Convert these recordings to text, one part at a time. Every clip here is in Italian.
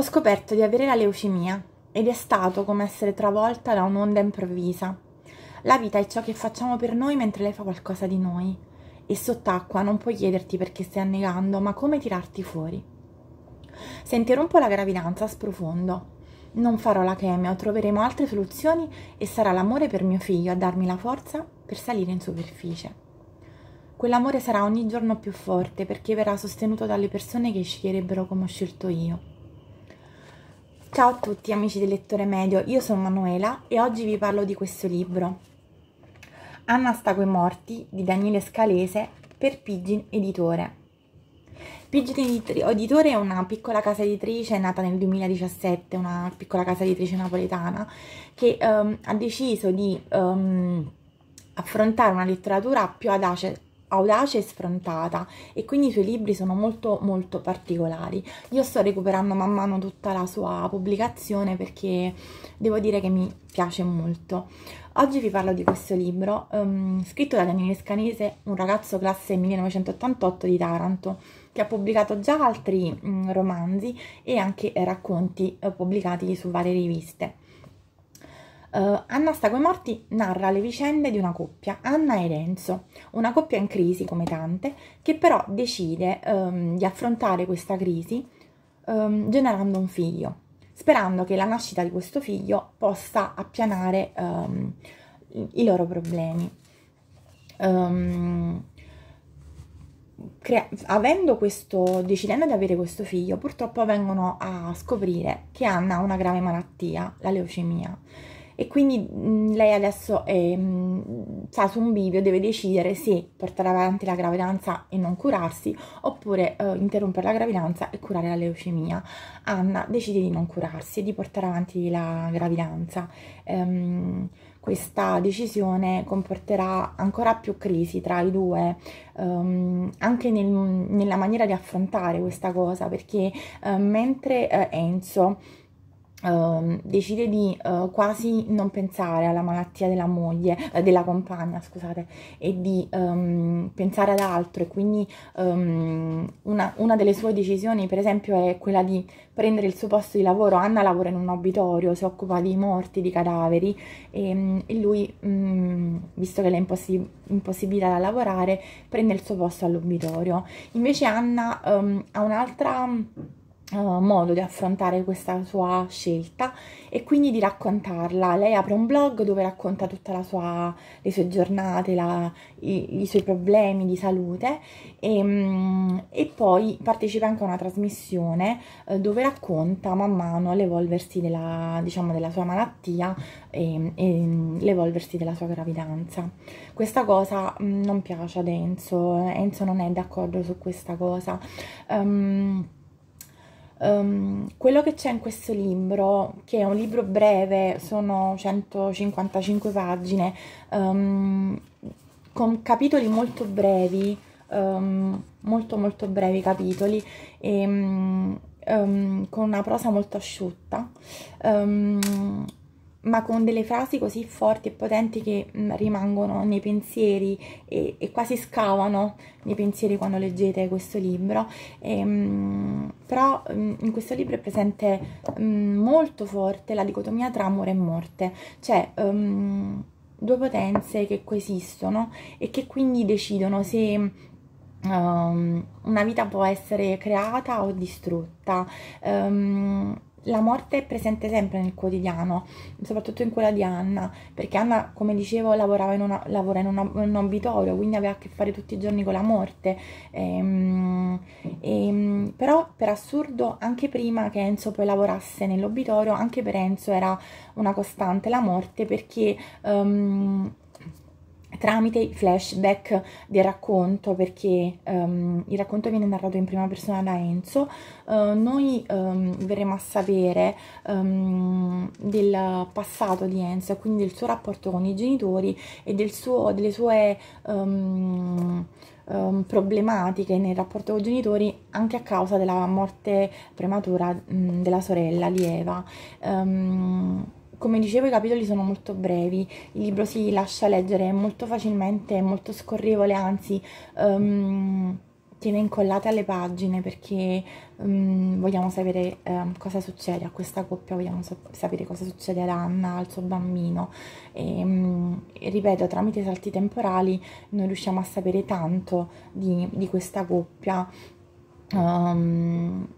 Ho scoperto di avere la leucemia ed è stato come essere travolta da un'onda improvvisa. La vita è ciò che facciamo per noi mentre lei fa qualcosa di noi. E sott'acqua non puoi chiederti perché stai annegando, ma come tirarti fuori. Se interrompo la gravidanza sprofondo. Non farò la chemio, troveremo altre soluzioni e sarà l'amore per mio figlio a darmi la forza per salire in superficie. Quell'amore sarà ogni giorno più forte perché verrà sostenuto dalle persone che sceglierebbero come ho scelto io Ciao a tutti amici del lettore medio, io sono Manuela e oggi vi parlo di questo libro. Anna sta coi morti di Daniele Scalese per Pigeon Editore. Pigeon Editore è una piccola casa editrice nata nel 2017, una piccola casa editrice napoletana che um, ha deciso di um, affrontare una letteratura più adace audace e sfrontata e quindi i suoi libri sono molto molto particolari. Io sto recuperando man mano tutta la sua pubblicazione perché devo dire che mi piace molto. Oggi vi parlo di questo libro um, scritto da Daniele Scanese, un ragazzo classe 1988 di Taranto che ha pubblicato già altri um, romanzi e anche racconti uh, pubblicati su varie riviste. Uh, Anna Staco Morti narra le vicende di una coppia, Anna e Renzo, una coppia in crisi come tante, che però decide um, di affrontare questa crisi um, generando un figlio, sperando che la nascita di questo figlio possa appianare um, i loro problemi. Crea- avendo questo, decidendo di avere questo figlio, purtroppo vengono a scoprire che Anna ha una grave malattia, la leucemia e quindi mh, mm, lei adesso è, mh, mm, sta su un bivio, deve decidere se portare avanti la gravidanza e non curarsi oppure eh, interrompere la gravidanza e curare la leucemia. Anna decide di non curarsi e di portare avanti la gravidanza. Ehm, questa decisione comporterà ancora più crisi tra i due, um, anche nel, nella maniera di affrontare questa cosa, perché uh, mentre uh, Enzo Ehm, decide di uh, quasi non pensare alla malattia della moglie, uh, della compagna, scusate, e di um, pensare ad altro. E quindi um, una, una, delle sue decisioni, per esempio, è quella di prendere il suo posto di lavoro. Anna lavora in un obitorio, si occupa di morti, di cadaveri, e, e lui, mm, visto che è impossi- impossibilità da lavorare, prende il suo posto all'obitorio. Invece Anna ha un'altra eh, modo di affrontare questa sua scelta e quindi di raccontarla. Lei apre un blog dove racconta tutte le sue giornate, la, i, i, suoi problemi di salute e, mm, e, poi partecipa anche a una trasmissione eh, dove racconta man mano l'evolversi della, diciamo, della sua malattia e, e mm, l'evolversi della sua gravidanza. Questa cosa mm, non piace ad Enzo, eh, Enzo non è d'accordo su questa cosa. Um, Um, quello che c'è in questo libro, che è un libro breve, sono 155 pagine, um, con capitoli molto brevi, um, molto molto brevi capitoli, e, con una prosa molto asciutta ma con delle frasi così forti e potenti che mh, mm, rimangono nei pensieri e, e, quasi scavano nei pensieri quando leggete questo libro. E, ehm, mh, però mh, mm, in questo libro è presente mm, molto forte la dicotomia tra amore e morte, cioè um, due potenze che coesistono e che quindi decidono se um, una vita può essere creata o distrutta. Um, la morte è presente sempre nel quotidiano, soprattutto in quella di Anna, perché Anna, come dicevo, lavorava in, una, lavora in, una, in un obitorio, quindi aveva a che fare tutti i giorni con la morte. E, ehm, e, ehm, però, per assurdo, anche prima che Enzo poi lavorasse nell'obitorio, anche per Enzo era una costante la morte, perché um, tramite i flashback del racconto, perché um, il racconto viene narrato in prima persona da Enzo, uh, noi um, verremo a sapere um, del passato di Enzo, quindi del suo rapporto con i genitori e del suo, delle sue problematiche nel rapporto con i genitori anche a causa della morte prematura della sorella Lieva. Um, come dicevo i capitoli sono molto brevi, il libro si lascia leggere molto facilmente, è molto scorrevole, anzi um, tiene incollate alle pagine perché um, vogliamo sapere um, cosa succede a questa coppia, vogliamo sapere cosa succede ad Anna, al suo bambino e, e ripeto tramite salti temporali noi riusciamo a sapere tanto di, di questa coppia. Um,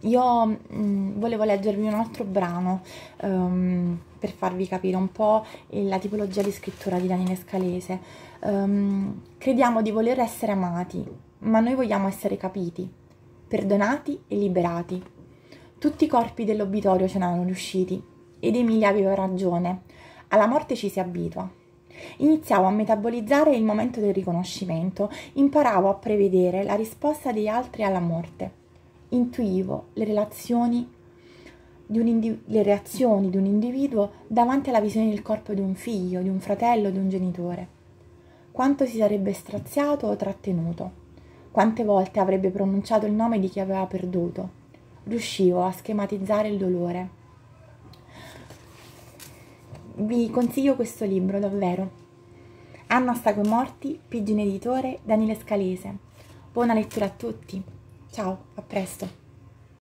io mh, mm, volevo leggervi un altro brano um, per farvi capire un po' la tipologia di scrittura di Daniele Scalese. Um, crediamo di voler essere amati, ma noi vogliamo essere capiti, perdonati e liberati. Tutti i corpi dell'obitorio ce n'erano riusciti ed Emilia aveva ragione. Alla morte ci si abitua. Iniziavo a metabolizzare il momento del riconoscimento, imparavo a prevedere la risposta degli altri alla morte intuivo le relazioni Individu- le reazioni di un individuo davanti alla visione del corpo di un figlio, di un fratello, di un genitore. Quanto si sarebbe straziato o trattenuto. Quante volte avrebbe pronunciato il nome di chi aveva perduto. Riuscivo a schematizzare il dolore. Vi consiglio questo libro, davvero. Anna Staco Morti, Pigine Editore, Daniele Scalese. Buona lettura a tutti! Ciao, a presto!